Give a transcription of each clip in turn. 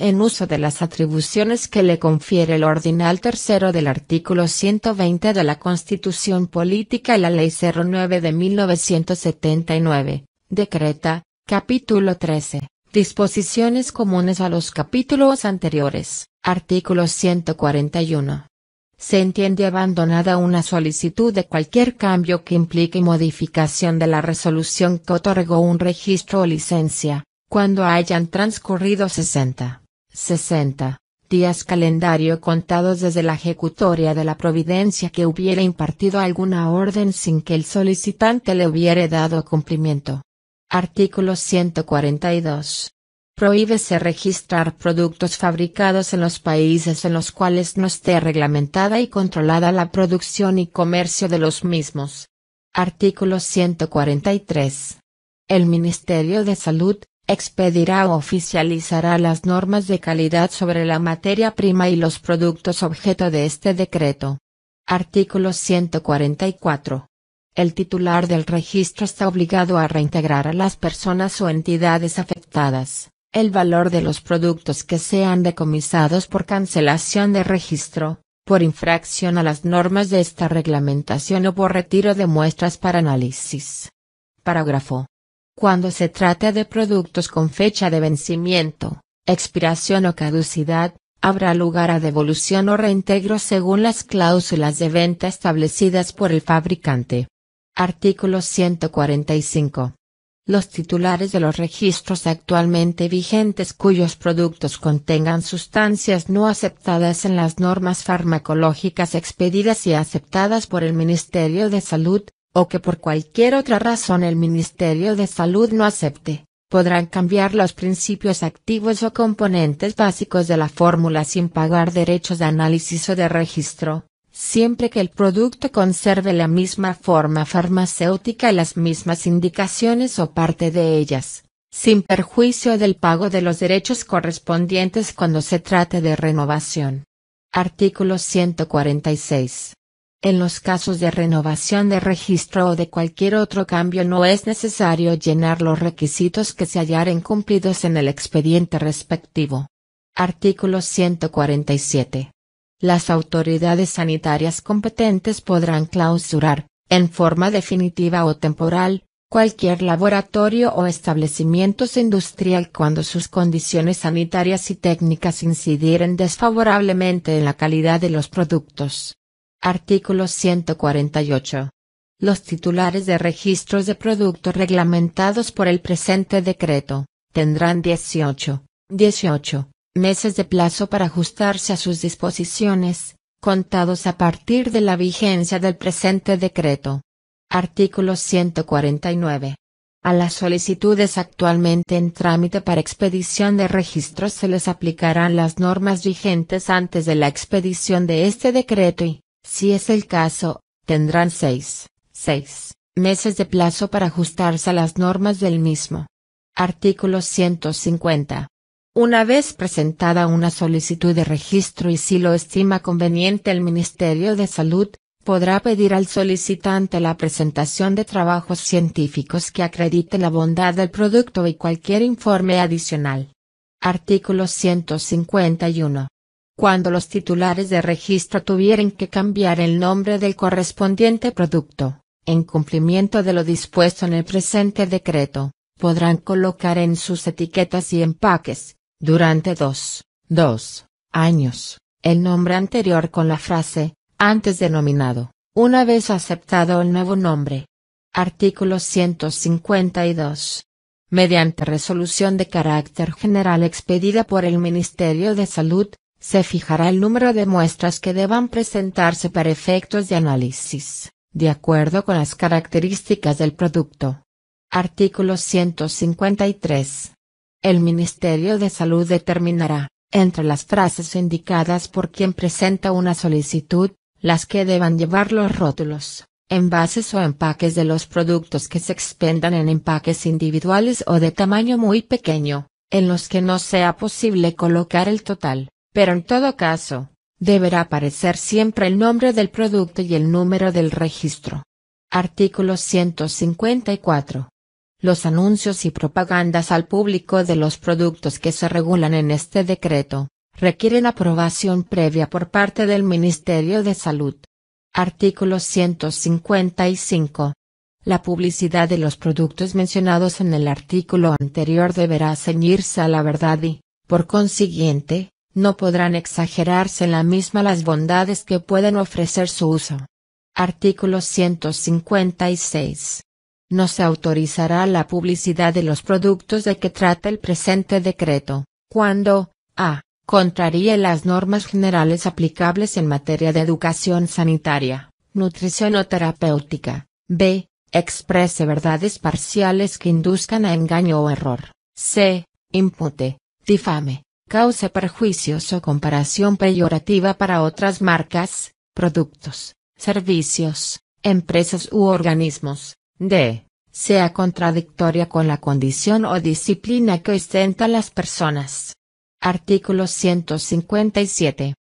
en uso de las atribuciones que le confiere el ordinal tercero del artículo 120 de la Constitución Política y la Ley 09 de 1979, decreta, capítulo 13, disposiciones comunes a los capítulos anteriores, artículo 141. Se entiende abandonada una solicitud de cualquier cambio que implique modificación de la resolución que otorgó un registro o licencia, cuando hayan transcurrido 60 60 días calendario contados desde la ejecutoria de la providencia que hubiera impartido alguna orden sin que el solicitante le hubiere dado cumplimiento. Artículo 142. Prohíbese registrar productos fabricados en los países en los cuales no esté reglamentada y controlada la producción y comercio de los mismos. Artículo 143. El Ministerio de Salud, expedirá o oficializará las normas de calidad sobre la materia prima y los productos objeto de este decreto. Artículo 144. El titular del registro está obligado a reintegrar a las personas o entidades afectadas, el valor de los productos que sean decomisados por cancelación de registro, por infracción a las normas de esta reglamentación o por retiro de muestras para análisis. Parágrafo cuando se trata de productos con fecha de vencimiento, expiración o caducidad, habrá lugar a devolución o reintegro según las cláusulas de venta establecidas por el fabricante. Artículo 145. Los titulares de los registros actualmente vigentes cuyos productos contengan sustancias no aceptadas en las normas farmacológicas expedidas y aceptadas por el Ministerio de Salud, o que por cualquier otra razón el Ministerio de Salud no acepte, podrán cambiar los principios activos o componentes básicos de la fórmula sin pagar derechos de análisis o de registro, siempre que el producto conserve la misma forma farmacéutica y las mismas indicaciones o parte de ellas, sin perjuicio del pago de los derechos correspondientes cuando se trate de renovación. Artículo 146. En los casos de renovación de registro o de cualquier otro cambio no es necesario llenar los requisitos que se hallaren cumplidos en el expediente respectivo. Artículo 147. Las autoridades sanitarias competentes podrán clausurar, en forma definitiva o temporal, cualquier laboratorio o establecimiento industrial cuando sus condiciones sanitarias y técnicas incidieren desfavorablemente en la calidad de los productos. Artículo 148. Los titulares de registros de productos reglamentados por el presente decreto, tendrán 18, 18 meses de plazo para ajustarse a sus disposiciones, contados a partir de la vigencia del presente decreto. Artículo 149. A las solicitudes actualmente en trámite para expedición de registros se les aplicarán las normas vigentes antes de la expedición de este decreto y, si es el caso, tendrán seis, seis meses de plazo para ajustarse a las normas del mismo. Artículo 150. Una vez presentada una solicitud de registro y si lo estima conveniente el Ministerio de Salud, podrá pedir al solicitante la presentación de trabajos científicos que acredite la bondad del producto y cualquier informe adicional. Artículo 151 cuando los titulares de registro tuvieren que cambiar el nombre del correspondiente producto, en cumplimiento de lo dispuesto en el presente decreto, podrán colocar en sus etiquetas y empaques, durante dos, dos años, el nombre anterior con la frase, antes denominado, una vez aceptado el nuevo nombre. Artículo 152. Mediante resolución de carácter general expedida por el Ministerio de Salud, se fijará el número de muestras que deban presentarse para efectos de análisis, de acuerdo con las características del producto. Artículo 153. El Ministerio de Salud determinará, entre las frases indicadas por quien presenta una solicitud, las que deban llevar los rótulos, envases o empaques de los productos que se expendan en empaques individuales o de tamaño muy pequeño, en los que no sea posible colocar el total pero en todo caso, deberá aparecer siempre el nombre del producto y el número del registro. Artículo 154. Los anuncios y propagandas al público de los productos que se regulan en este decreto, requieren aprobación previa por parte del Ministerio de Salud. Artículo 155. La publicidad de los productos mencionados en el artículo anterior deberá ceñirse a la verdad y, por consiguiente, no podrán exagerarse en la misma las bondades que pueden ofrecer su uso. Artículo 156. No se autorizará la publicidad de los productos de que trata el presente decreto, cuando, a, contraríe las normas generales aplicables en materia de educación sanitaria, nutrición o terapéutica, b, exprese verdades parciales que induzcan a engaño o error, c, impute, difame, causa perjuicios o comparación peyorativa para otras marcas, productos, servicios, empresas u organismos, d. sea contradictoria con la condición o disciplina que ostentan las personas. Artículo 157.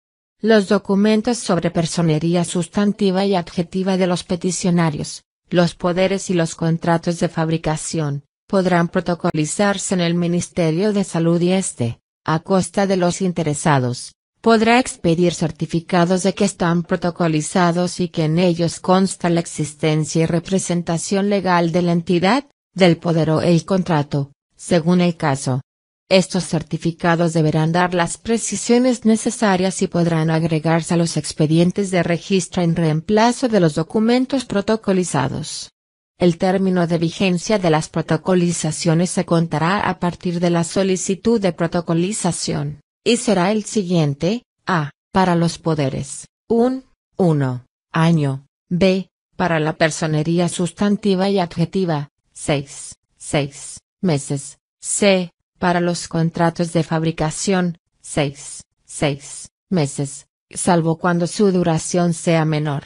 Los documentos sobre personería sustantiva y adjetiva de los peticionarios, los poderes y los contratos de fabricación, podrán protocolizarse en el Ministerio de Salud y este a costa de los interesados, podrá expedir certificados de que están protocolizados y que en ellos consta la existencia y representación legal de la entidad, del poder o el contrato, según el caso. Estos certificados deberán dar las precisiones necesarias y podrán agregarse a los expedientes de registro en reemplazo de los documentos protocolizados. El término de vigencia de las protocolizaciones se contará a partir de la solicitud de protocolización, y será el siguiente, a. Para los poderes, un, 1. Año, b. Para la personería sustantiva y adjetiva, seis, seis, Meses, c. Para los contratos de fabricación, seis, seis, Meses, salvo cuando su duración sea menor.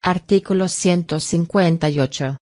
Artículo 158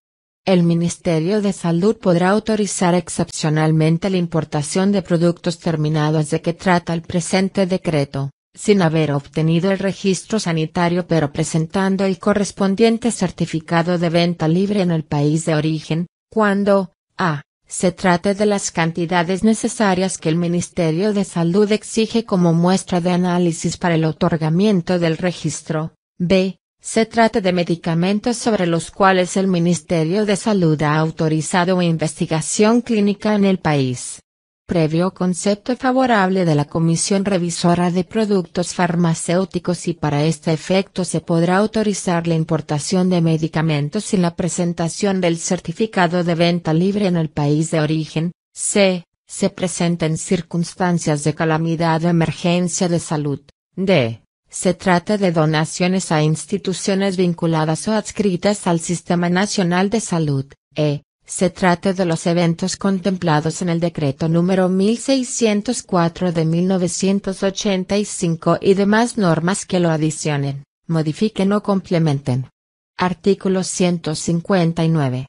el Ministerio de Salud podrá autorizar excepcionalmente la importación de productos terminados de que trata el presente decreto, sin haber obtenido el registro sanitario pero presentando el correspondiente certificado de venta libre en el país de origen, cuando, a, se trate de las cantidades necesarias que el Ministerio de Salud exige como muestra de análisis para el otorgamiento del registro, b, se trata de medicamentos sobre los cuales el Ministerio de Salud ha autorizado investigación clínica en el país. Previo concepto favorable de la Comisión Revisora de Productos Farmacéuticos y para este efecto se podrá autorizar la importación de medicamentos sin la presentación del certificado de venta libre en el país de origen, C se presenta en circunstancias de calamidad o emergencia de salud, D. Se trata de donaciones a instituciones vinculadas o adscritas al Sistema Nacional de Salud, e, se trata de los eventos contemplados en el decreto número 1604 de 1985 y demás normas que lo adicionen, modifiquen o complementen. Artículo 159.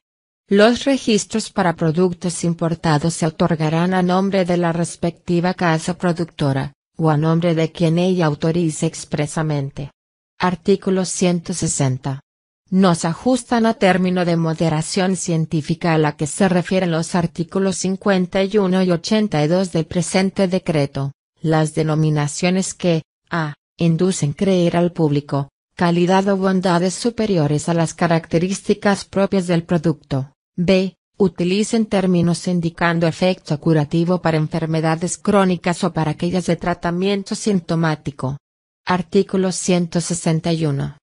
Los registros para productos importados se otorgarán a nombre de la respectiva casa productora, o a nombre de quien ella autorice expresamente. Artículo 160. Nos ajustan a término de moderación científica a la que se refieren los artículos 51 y 82 del presente decreto, las denominaciones que, a, inducen creer al público, calidad o bondades superiores a las características propias del producto, b, Utilicen términos indicando efecto curativo para enfermedades crónicas o para aquellas de tratamiento sintomático. Artículo 161.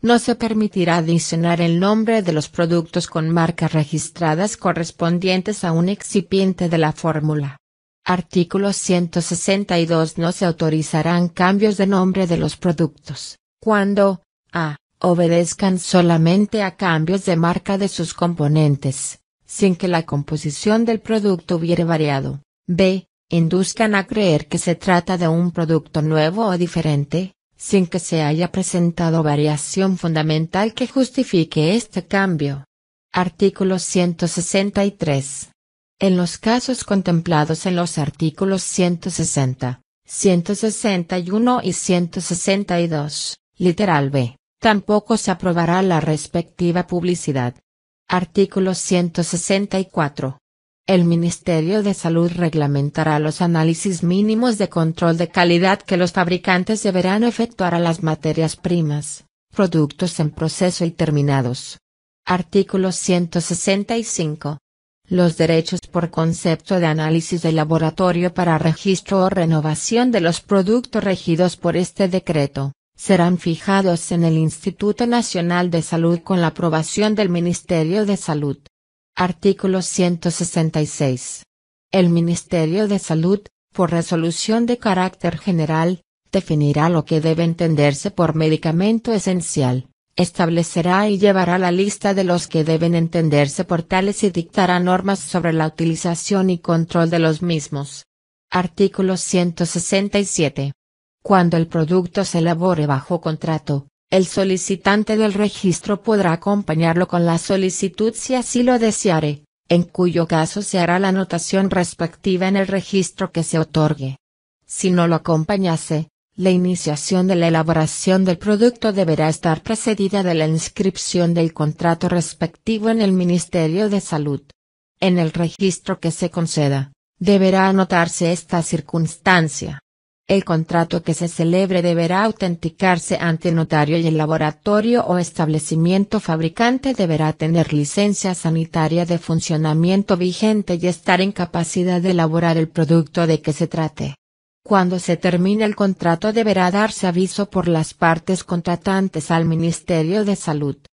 No se permitirá adicionar el nombre de los productos con marcas registradas correspondientes a un excipiente de la fórmula. Artículo 162. No se autorizarán cambios de nombre de los productos, cuando, a, obedezcan solamente a cambios de marca de sus componentes, sin que la composición del producto hubiere variado. B. Induzcan a creer que se trata de un producto nuevo o diferente, sin que se haya presentado variación fundamental que justifique este cambio. Artículo 163. En los casos contemplados en los artículos 160, 161 y 162, literal B, tampoco se aprobará la respectiva publicidad, Artículo 164. El Ministerio de Salud reglamentará los análisis mínimos de control de calidad que los fabricantes deberán efectuar a las materias primas, productos en proceso y terminados. Artículo 165. Los derechos por concepto de análisis de laboratorio para registro o renovación de los productos regidos por este decreto serán fijados en el Instituto Nacional de Salud con la aprobación del Ministerio de Salud. Artículo 166. El Ministerio de Salud, por resolución de carácter general, definirá lo que debe entenderse por medicamento esencial, establecerá y llevará la lista de los que deben entenderse por tales y dictará normas sobre la utilización y control de los mismos. Artículo 167. Cuando el producto se elabore bajo contrato, el solicitante del registro podrá acompañarlo con la solicitud si así lo deseare, en cuyo caso se hará la anotación respectiva en el registro que se otorgue. Si no lo acompañase, la iniciación de la elaboración del producto deberá estar precedida de la inscripción del contrato respectivo en el Ministerio de Salud. En el registro que se conceda, deberá anotarse esta circunstancia. El contrato que se celebre deberá autenticarse ante notario y el laboratorio o establecimiento fabricante deberá tener licencia sanitaria de funcionamiento vigente y estar en capacidad de elaborar el producto de que se trate. Cuando se termine el contrato deberá darse aviso por las partes contratantes al Ministerio de Salud.